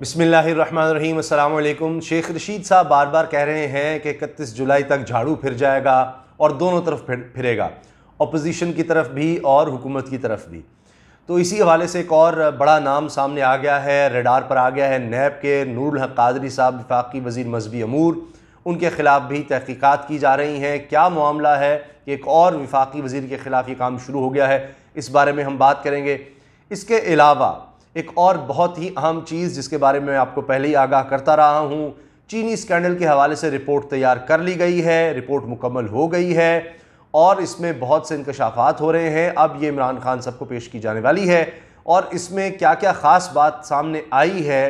बसमीम् अल्लाम शेख रशीद साहब बार बार कह रहे हैं कि इकतीस जुलाई तक झाड़ू फिर जाएगा और दोनों तरफ फिर, फिरेगा अपोजिशन की तरफ भी और हुकूमत की तरफ भी तो इसी हवाले से एक और बड़ा नाम सामने आ गया है रेडार पर आ गया है नैब के नूरुल हक कादरी साहब विफाक़ी वज़ी मजहबी अमूर उनके ख़िलाफ़ भी तहकीक़ात की जा रही हैं क्या मामला है कि एक और विफाक़ी वज़ी के ख़िलाफ़ ये काम शुरू हो गया है इस बारे में हम बात करेंगे इसके अलावा एक और बहुत ही अहम चीज़ जिसके बारे में मैं आपको पहले ही आगाह करता रहा हूँ चीनी स्कैंडल के हवाले से रिपोर्ट तैयार कर ली गई है रिपोर्ट मुकम्मल हो गई है और इसमें बहुत से इंकशाफात हो रहे हैं अब ये इमरान खान सबको पेश की जाने वाली है और इसमें क्या क्या ख़ास बात सामने आई है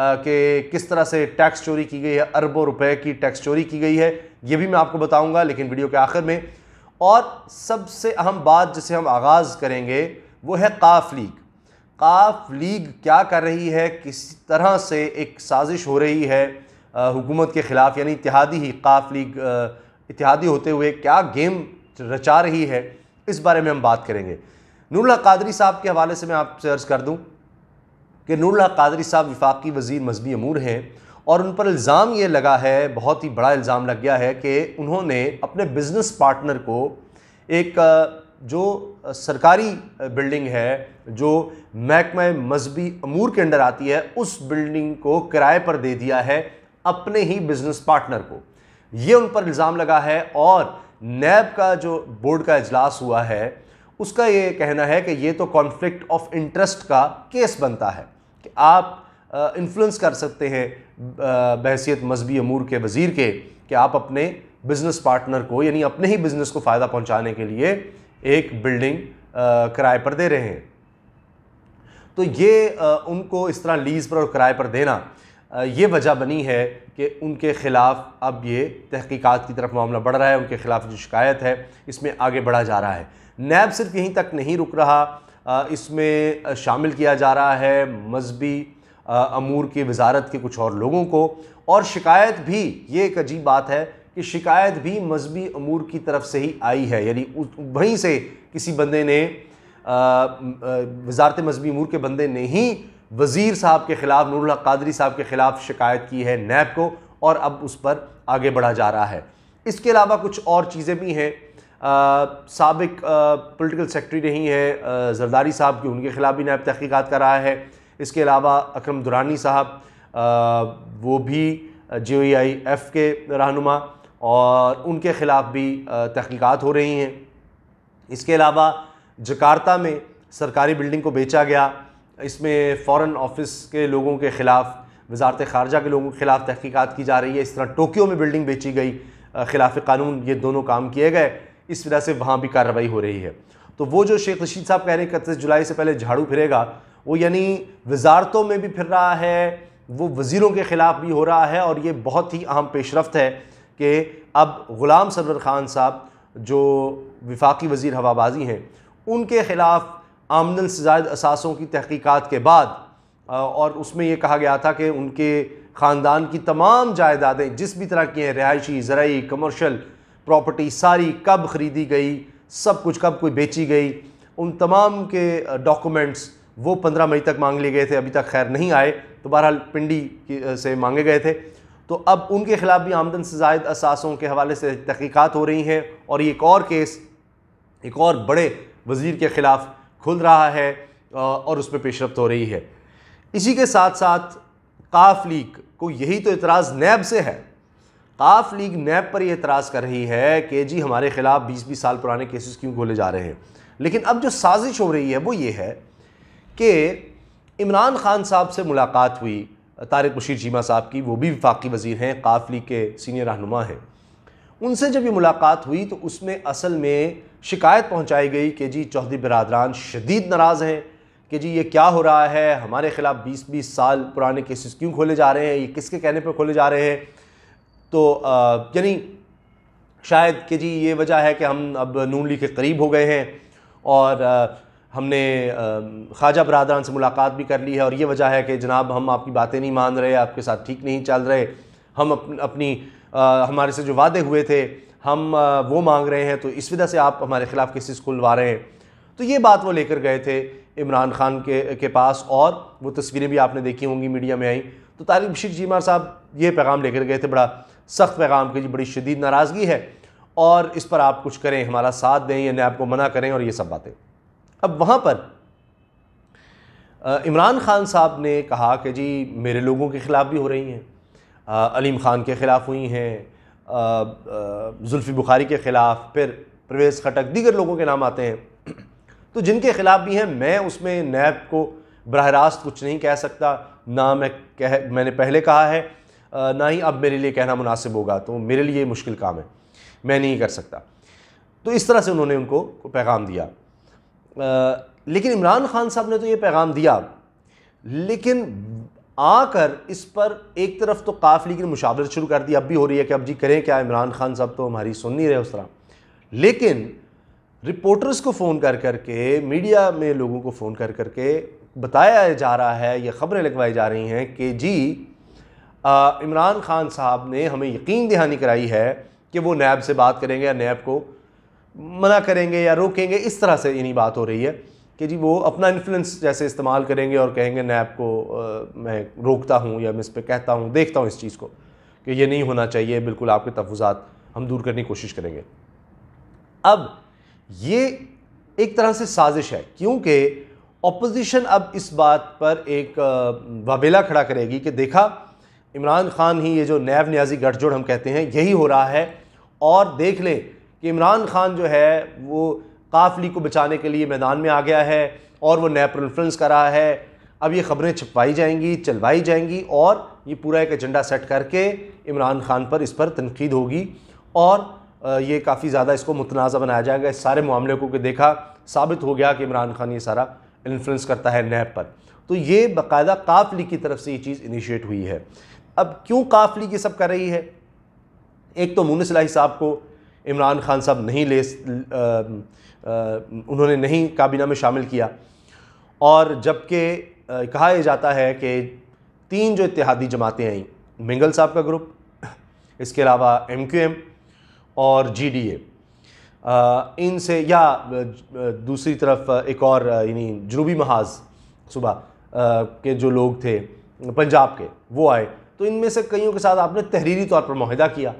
कि किस तरह से टैक्स चोरी की गई है अरबों रुपए की टैक्स चोरी की गई है ये भी मैं आपको बताऊंगा लेकिन वीडियो के आखिर में और सबसे अहम बात जिसे हम आगाज़ करेंगे वो है काफ लीग काफ लीग क्या कर रही है किस तरह से एक साजिश हो रही है हुकूमत के ख़िलाफ़ यानी इतिहादी ही काफ लीग इतिहादी होते हुए क्या गेम रचा रही है इस बारे में हम बात करेंगे नूरला कादरी साहब के हवाले से मैं आपसे अर्ज़ कर दूँ कि नूरला कादरी साहब विफाक़ी वजीर मजहबी अमूर हैं और उन पर इल्ज़ाम ये लगा है बहुत ही बड़ा इल्ज़ाम लग गया है कि उन्होंने अपने बिज़नेस पार्टनर को एक जो सरकारी बिल्डिंग है जो महकमा मजहबी अमूर के अंडर आती है उस बिल्डिंग को किराए पर दे दिया है अपने ही बिजनेस पार्टनर को ये उन पर इल्ज़ाम लगा है और नैब का जो बोर्ड का इजलास हुआ है उसका ये कहना है कि ये तो कॉन्फ्लिक्ट ऑफ इंटरेस्ट का केस बनता है कि आप इन्फ्लुएंस कर सकते हैं बहसीत मजहबी अमूर के वज़ीर के कि आप अपने बिज़नेस पार्टनर को यानी अपने ही बिज़नेस को फ़ायदा पहुंचाने के लिए एक बिल्डिंग किराए पर दे रहे हैं तो ये आ, उनको इस तरह लीज़ पर और किराए पर देना आ, ये वजह बनी है कि उनके ख़िलाफ़ अब ये तहकीकात की तरफ मामला बढ़ रहा है उनके ख़िलाफ़ जो शिकायत है इसमें आगे बढ़ा जा रहा है नैब सिर्फ यहीं तक नहीं रुक रहा आ, इसमें शामिल किया जा रहा है मजहबी अमूर की वजारत के कुछ और लोगों को और शिकायत भी ये एक अजीब बात है कि शिकायत भी मजहबी अमूर की तरफ से ही आई है यानी वहीं से किसी बंदे ने वजारत मजहबी अमूर के बंदे ने ही वज़ीर साहब के ख़िलाफ़ नूर कादरी साहब के ख़िलाफ़ शिकायत की है नैब को और अब उस पर आगे बढ़ा जा रहा है इसके अलावा कुछ और चीज़ें भी हैं सबक पोलिटिकल सेक्रेटरी रही हैं जरदारी साहब की उनके ख़िलाफ़ भी नैब तहकीक़ात कर रहा है इसके अलावा अक्रम दुरानी साहब वो भी जे आई एफ़ के रहनुमा और उनके ख़िलाफ़ भी तहकीक़ात हो रही हैं इसके अलावा जकार्ता में सरकारी बिल्डिंग को बेचा गया इसमें फ़ॉरेन ऑफिस के लोगों के ख़िलाफ़ वजारत ख़ारजा के लोगों के ख़िलाफ़ तहकीक़ात की जा रही है इस तरह टोक्यो में बिल्डिंग बेची गई ख़िलाफ़ कानून ये दोनों काम किए गए इस वजह से वहाँ भी कार्रवाई हो रही है तो वो जो शेख रशीद साहब कह रहे हैं इकतीस जुलाई से पहले झाड़ू फिरेगा वो यानी वजारतों में भी फिर रहा है वो वज़ीरों के ख़िलाफ़ भी हो रहा है और ये बहुत ही अहम पेशरफ है कि अब ग़ुलाम सरवर ख़ान साहब जो विफाक़ी वज़ी हवाबाजी हैं उनके ख़िलाफ़ आमदन से जायद असासों की तहकीक़ात के बाद और उसमें यह कहा गया था कि उनके ख़ानदान की तमाम जायदादें जिस भी तरह की हैं रिहायशी ज़रूरी कमर्शल प्रॉपर्टी सारी कब ख़रीदी गई सब कुछ कब कोई बेची गई उन तमाम के डॉक्यूमेंट्स वो पंद्रह मई तक मांग लिए गए थे अभी तक खैर नहीं आए तो बहरहाल पिंडी से मांगे गए थे तो अब उनके ख़िलाफ़ भी आमदन से जायद असासों के हवाले से तहकीक़ात हो रही हैं और ये एक और केस एक और बड़े वज़ीर के ख़िलाफ़ खुल रहा है और उस पर पेशरफ हो रही है इसी के साथ साथ काफ लीग को यही तो एतराज़ नैब से है काफ लीग नैब पर यह इतराज़ कर रही है कि जी हमारे ख़िलाफ़ बीस बीस साल पुराने केसेस क्यों खोले जा रहे हैं लेकिन अब जो साजिश हो रही है वो ये है कि इमरान ख़ान साहब से मुलाकात हुई तारक बशीर चीमा साहब की वो भी विफाक़ी वज़ी हैं काफली के सीनियर रहनुमा हैं उनसे जब ये मुलाकात हुई तो उसमें असल में शिकायत पहुंचाई गई कि जी चौधरी बरदरान शदीद नाराज़ हैं कि जी ये क्या हो रहा है हमारे खिलाफ बीस बीस साल पुराने केसेस क्यों खोले जा रहे हैं ये किसके कहने पर खोले जा रहे हैं तो यानी शायद कि जी ये वजह है कि हम अब नून लीग के करीब हो गए हैं और हमने ख्वाजा बरदरान से मुलाकात भी कर ली है और ये वजह है कि जनाब हम आपकी बातें नहीं मान रहे आपके साथ ठीक नहीं चल रहे हम अप, अपनी आ, हमारे से जो वादे हुए थे हम आ, वो मांग रहे हैं तो इस वजह से आप हमारे ख़िलाफ़ केसेस खुलवा रहे हैं तो ये बात वो लेकर गए थे इमरान खान के के पास और वो तस्वीरें भी आपने देखी होंगी मीडिया में आई तो तारिक बशीर जीमार साहब ये पैगाम लेकर गए थे बड़ा सख्त पैगाम के बड़ी शदीद नाराज़गी है और इस पर आप कुछ करें हमारा साथ दें या आपको मना करें और ये सब बातें अब वहाँ पर इमरान ख़ान साहब ने कहा कि जी मेरे लोगों के ख़िलाफ़ भी हो रही हैं अलीम ख़ान के ख़िलाफ़ हुई हैं जुल्फ़ी बुखारी के ख़िलाफ़ फिर परवेज़ खटक दीगर लोगों के नाम आते हैं तो जिनके ख़िलाफ़ भी हैं मैं उसमें नैब को बरह रास्त कुछ नहीं कह सकता ना मैं कह मैंने पहले कहा है ना ही अब मेरे लिए कहना मुनासिब होगा तो मेरे लिए मुश्किल काम है मैं नहीं कर सकता तो इस तरह से उन्होंने उनको पैगाम दिया लेकिन इमरान खान साहब ने तो ये पैगाम दिया लेकिन आकर इस पर एक तरफ तो काफली की मुशावरत शुरू कर दी अब भी हो रही है कि अब जी करें क्या इमरान खान साहब तो हमारी सुन नहीं रहे उस तरह लेकिन रिपोर्टर्स को फ़ोन कर कर मीडिया में लोगों को फ़ोन कर कर बताया जा रहा है या ख़बरें लगवाई जा रही हैं कि जी इमरान खान साहब ने हमें यकीन दहानी कराई है कि वो नैब से बात करेंगे या नैब को मना करेंगे या रोकेंगे इस तरह से इन्हीं बात हो रही है कि जी वो अपना इन्फ्लुएंस जैसे इस्तेमाल करेंगे और कहेंगे नैब को आ, मैं रोकता हूँ या मैं इस पर कहता हूँ देखता हूँ इस चीज़ को कि ये नहीं होना चाहिए बिल्कुल आपके तफजात हम दूर करने की कोशिश करेंगे अब ये एक तरह से साजिश है क्योंकि अपोजिशन अब इस बात पर एक वबेला खड़ा करेगी कि देखा इमरान खान ही ये जो नैब न्याजी गठजोड़ हम कहते हैं यही हो रहा है और देख लें कि इमरान खान जो है वो काफली को बचाने के लिए मैदान में आ गया है और वो नैप इन्फ्लुएंस कर रहा है अब ये खबरें छपवाई जाएंगी चलवाई जाएंगी और ये पूरा एक एजेंडा सेट करके इमरान खान पर इस पर तनकीद होगी और ये काफ़ी ज़्यादा इसको मुतनाज़ा बनाया जाएगा इस सारे मामले को कि देखा साबित हो गया कि इमरान खान ये सारा इन्फ्लुएंस करता है नैब पर तो ये बाकायदा काफली की तरफ से ये चीज़ इनिशिएट हुई है अब क्यों काफली ये सब कर रही है एक तो मुनिस लाही साहब को इमरान खान साहब नहीं ले आ, आ, उन्होंने नहीं काबीना में शामिल किया और जबकि कहा यह जाता है कि तीन जो इतिहादी जमातें आई मिंगल साहब का ग्रुप इसके अलावा एम क्यू एम और जी डी ए इनसे या दूसरी तरफ एक और यानी जनूबी महाज सुबह के जो लोग थे पंजाब के वो आए तो इनमें से कईयों के साथ आपने तहरीरी तौर पर माहिदा किया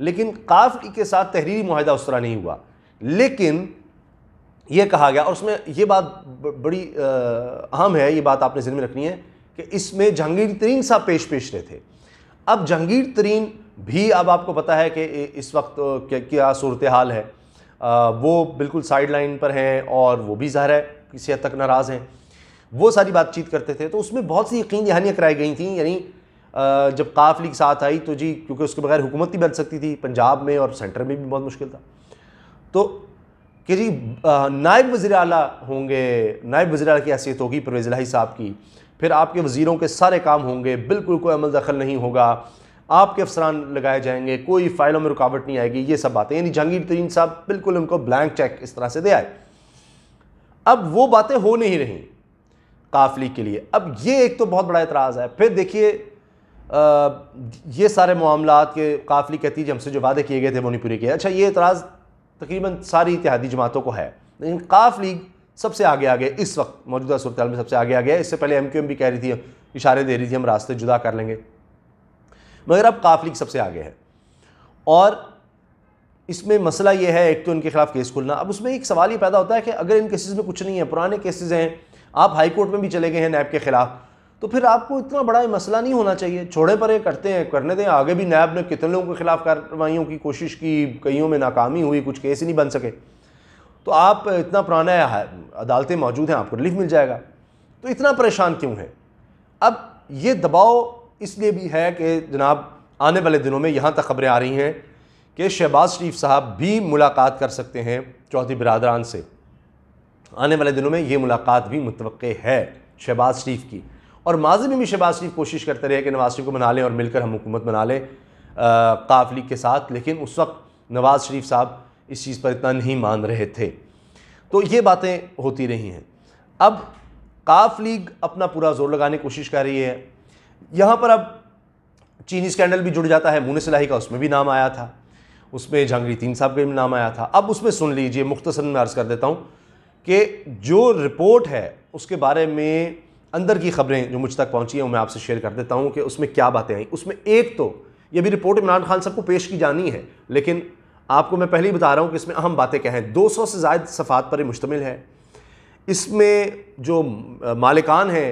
लेकिन काफ के साथ तहरीरी माहिदा उस तरह नहीं हुआ लेकिन ये कहा गया और उसमें ये बात बड़ी अहम है ये बात आपने जिन में रखनी है कि इसमें जहांगीर तरीन साहब पेश पेश रहे थे अब जहांगीर तरीन भी अब आपको पता है कि इस वक्त क्या सूरत हाल है वो बिल्कुल साइड लाइन पर हैं और वो भी ज़ाहिर है किसी हद तक नाराज़ हैं वो सारी बातचीत करते थे तो उसमें बहुत सी यकीन दहानियाँ कराई गई थी यानी जब काफ लीग साथ आई तो जी क्योंकि उसके बगैर हुकूमत नहीं बन सकती थी पंजाब में और सेंटर में भी बहुत मुश्किल था तो कि जी नायब वज़ी अला होंगे नायब वज़ी अला की हैसियत होगी परवेज़ लाही साहब की फिर आपके वज़ीरों के सारे काम होंगे बिल्कुल कोई अमल दखल नहीं होगा आपके अफसरान लगाए जाएंगे कोई फाइलों में रुकावट नहीं आएगी ये सब बातें यानी जहांगीर तरीन साहब बिल्कुल उनको ब्लैंक चेक इस तरह से दे आए अब वो बातें हो नहीं रही काफली के लिए अब ये एक तो बहुत बड़ा एतराज़ है फिर देखिए आ, ये सारे मामला के काफली कहती है हमसे जो वादे किए गए थे वो नहीं पूरे किए अच्छा ये इतराज़ तकरीबन सारी इतिहादी जमातों को है लेकिन काफ लीग सबसे आगे आगे इस वक्त मौजूदा सूरत में सबसे आगे आगे है इससे पहले एम क्यू एम भी कह रही थी इशारे दे रही थी हम रास्ते जुदा कर लेंगे मगर अब काफ लीग सबसे आगे है और इसमें मसला ये है एक तो इनके खिलाफ केस खुलना अब उसमें एक सवाल ये पैदा होता है कि अगर इन केसेस में कुछ नहीं है पुराने केसेस हैं आप हाई कोर्ट में भी चले गए हैं नैब के खिलाफ तो फिर आपको इतना बड़ा मसला नहीं होना चाहिए छोड़े पर करते हैं करने दें आगे भी नैब ने कितने लोगों के खिलाफ कार्रवाइयों की कोशिश की कईयों में नाकामी हुई कुछ केस ही नहीं बन सके तो आप इतना पुराना है अदालतें मौजूद हैं आपको रिलीफ मिल जाएगा तो इतना परेशान क्यों है अब ये दबाव इसलिए भी है कि जनाब आने वाले दिनों में यहाँ तक खबरें आ रही हैं कि शहबाज शरीफ साहब भी मुलाकात कर सकते हैं चौधरी बरदरान से आने वाले दिनों में ये मुलाकात भी मुतव है शहबाज शरीफ की और माजी में भी शहबाज शरीफ कोशिश करते रहे कि नवाज़ शरीफ को बना लें और मिलकर हम हुकूमत बना लें काफ लीग के साथ लेकिन उस वक्त नवाज़ शरीफ साहब इस चीज़ पर इतना नहीं मान रहे थे तो ये बातें होती रही हैं अब काफ लीग अपना पूरा जोर लगाने की कोशिश कर रही है यहाँ पर अब चीनी स्कैंडल भी जुड़ जाता है मुन सलाही का उसमें भी नाम आया था उसमें जहांगीर तीन साहब का भी नाम आया था अब उसमें सुन लीजिए मुख्तसर में अर्ज़ कर देता हूँ कि जो रिपोर्ट है उसके बारे में अंदर की खबरें जो मुझ तक पहुंची हैं वो मैं आपसे शेयर कर देता हूं कि उसमें क्या बातें आई उसमें एक तो ये भी रिपोर्ट इमरान खान साहब को पेश की जानी है लेकिन आपको मैं पहले ही बता रहा हूँ कि इसमें अहम बातें क्या हैं दो सौ से ज़ायद सफ़ात पर मुश्तमिल है इसमें जो मालिकान हैं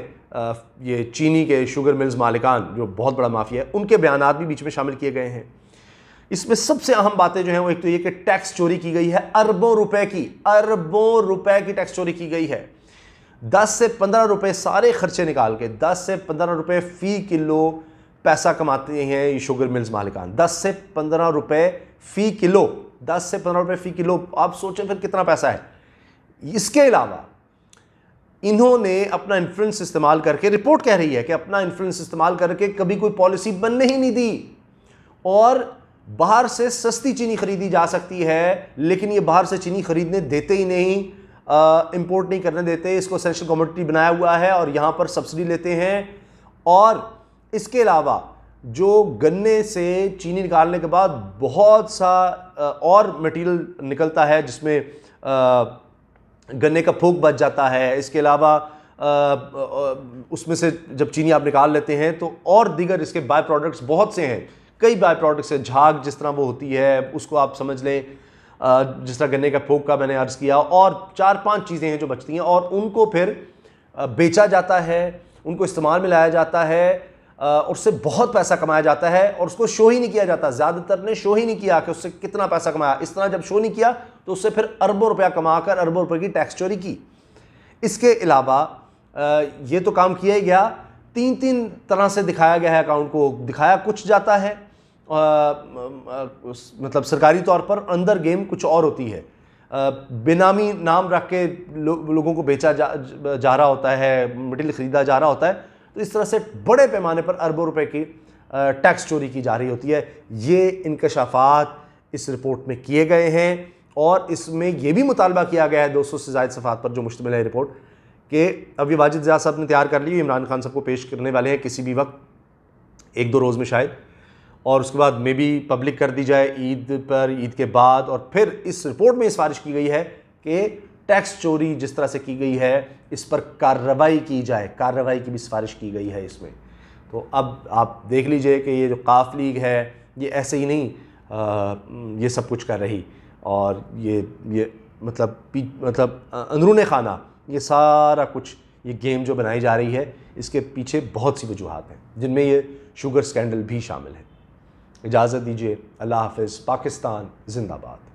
ये चीनी के शुगर मिल्स मालिकान जो बहुत बड़ा माफिया है उनके बयान भी बीच में शामिल किए गए हैं इसमें सबसे अहम बातें जो हैं वो एक तो ये कि टैक्स चोरी की गई है अरबों रुपए की अरबों रुपए की टैक्स चोरी की गई है दस से पंद्रह रुपए सारे खर्चे निकाल के दस से पंद्रह रुपए फ़ी किलो पैसा कमाते हैं ये शुगर मिल्स मालिकान दस से पंद्रह रुपए फ़ी किलो दस से पंद्रह रुपए फ़ी किलो आप सोचें फिर कितना पैसा है इसके अलावा इन्होंने अपना इन्फ्लुएंस इस्तेमाल करके रिपोर्ट कह रही है कि अपना इन्फ्लुएंस इस्तेमाल करके कभी कोई पॉलिसी बनने ही नहीं दी और बाहर से सस्ती चीनी खरीदी जा सकती है लेकिन ये बाहर से चीनी खरीदने देते ही नहीं इम्पोर्ट नहीं करने देते इसको सेंशल कमोडिटी बनाया हुआ है और यहाँ पर सब्सिडी लेते हैं और इसके अलावा जो गन्ने से चीनी निकालने के बाद बहुत सा और मटेरियल निकलता है जिसमें गन्ने का फूक बच जाता है इसके अलावा उसमें से जब चीनी आप निकाल लेते हैं तो और दीगर इसके बाय प्रोडक्ट्स बहुत से हैं कई बाय प्रोडक्ट्स हैं झाग जिस तरह वो होती है उसको आप समझ लें जिस तरह गन्ने का फोक का मैंने अर्ज़ किया और चार पांच चीज़ें हैं जो बचती हैं और उनको फिर बेचा जाता है उनको इस्तेमाल में लाया जाता है उससे बहुत पैसा कमाया जाता है और उसको शो ही नहीं किया जाता ज़्यादातर ने शो ही नहीं किया कि उससे कितना पैसा कमाया इस तरह जब शो नहीं किया तो उससे फिर अरबों रुपया कमाकर अरबों रुपये की टैक्स चोरी की इसके अलावा ये तो काम किया ही गया तीन तीन तरह से दिखाया गया है अकाउंट को दिखाया कुछ जाता है आ, आ, मतलब सरकारी तौर पर अंदर गेम कुछ और होती है बेनामी नाम रख के लो, लोगों को बेचा जा, जा रहा होता है मटेरियल ख़रीदा जा रहा होता है तो इस तरह से बड़े पैमाने पर अरबों रुपए की टैक्स चोरी की जा रही होती है ये इनकशाफात इस रिपोर्ट में किए गए हैं और इसमें यह भी मुतालबा किया गया है दो सौ से जायद सफ़ात पर जो मुश्तमिल है रिपोर्ट कि अभी वाजिद जहा साहब ने तैयार कर ली इमरान खान साहब को पेश करने वाले हैं किसी भी वक्त एक दो रोज़ में शायद और उसके बाद मे बी पब्लिक कर दी जाए ईद पर ईद के बाद और फिर इस रिपोर्ट में सिफारिश की गई है कि टैक्स चोरी जिस तरह से की गई है इस पर कार्रवाई की जाए कार्रवाई की भी सिफारिश की गई है इसमें तो अब आप देख लीजिए कि ये जो काफ लीग है ये ऐसे ही नहीं आ, ये सब कुछ कर रही और ये ये मतलब मतलब अंदरून खाना ये सारा कुछ ये गेम जो बनाई जा रही है इसके पीछे बहुत सी वजूहत हैं जिनमें ये शुगर स्कैंडल भी शामिल है इजाज़त दीजिए अल्लाह हाफिज़ पाकिस्तान जिंदाबाद